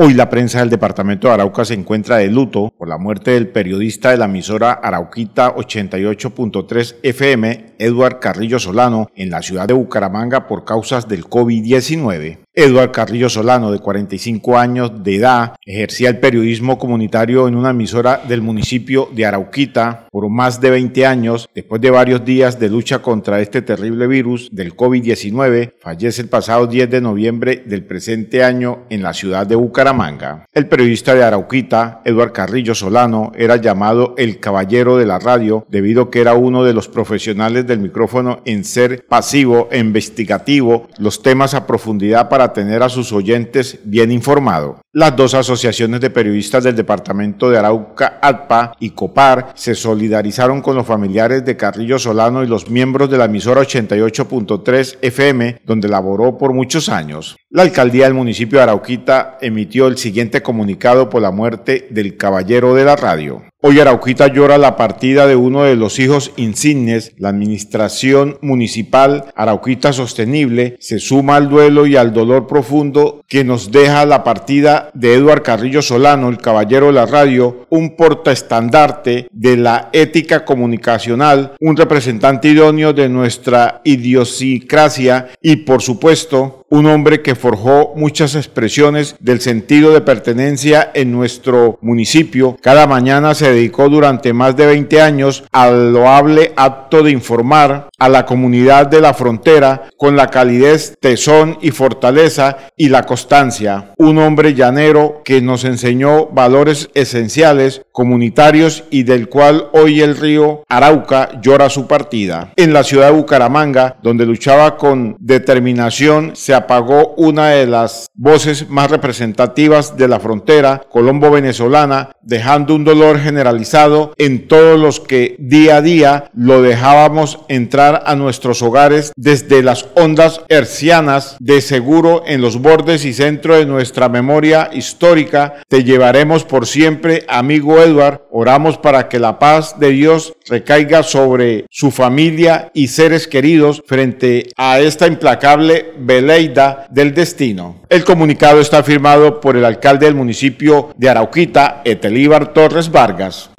Hoy la prensa del departamento de Arauca se encuentra de luto por la muerte del periodista de la emisora Arauquita 88.3 FM, Eduard Carrillo Solano, en la ciudad de Bucaramanga por causas del COVID-19. Eduard Carrillo Solano, de 45 años de edad, ejercía el periodismo comunitario en una emisora del municipio de Arauquita por más de 20 años. Después de varios días de lucha contra este terrible virus del COVID-19, fallece el pasado 10 de noviembre del presente año en la ciudad de Bucaramanga. El periodista de Arauquita, Eduard Carrillo Solano, era llamado el caballero de la radio debido a que era uno de los profesionales del micrófono en ser pasivo, e investigativo, los temas a profundidad para tener a sus oyentes bien informado. Las dos asociaciones de periodistas del departamento de Arauca, Alpa y COPAR, se solidarizaron con los familiares de Carrillo Solano y los miembros de la emisora 88.3 FM, donde laboró por muchos años. La alcaldía del municipio de Arauquita emitió el siguiente comunicado por la muerte del caballero de la radio. Hoy Arauquita llora la partida de uno de los hijos insignes. La administración municipal Arauquita Sostenible se suma al duelo y al dolor profundo que nos deja la partida de Eduard Carrillo Solano, el caballero de la radio, un portaestandarte de la ética comunicacional, un representante idóneo de nuestra idiosincrasia y, por supuesto, un hombre que forjó muchas expresiones del sentido de pertenencia en nuestro municipio. Cada mañana se dedicó durante más de 20 años al loable acto de informar a la comunidad de la frontera con la calidez, tesón y fortaleza y la constancia. Un hombre llanero que nos enseñó valores esenciales, comunitarios y del cual hoy el río Arauca llora su partida. En la ciudad de Bucaramanga, donde luchaba con determinación, se apagó una de las voces más representativas de la frontera colombo-venezolana, dejando un dolor generalizado en todos los que día a día lo dejábamos entrar a nuestros hogares desde las ondas hercianas de seguro en los bordes y centro de nuestra memoria histórica. Te llevaremos por siempre, amigo Edward. Oramos para que la paz de Dios recaiga sobre su familia y seres queridos frente a esta implacable velei del Destino. El comunicado está firmado por el alcalde del municipio de Arauquita, Etelíbar Torres Vargas.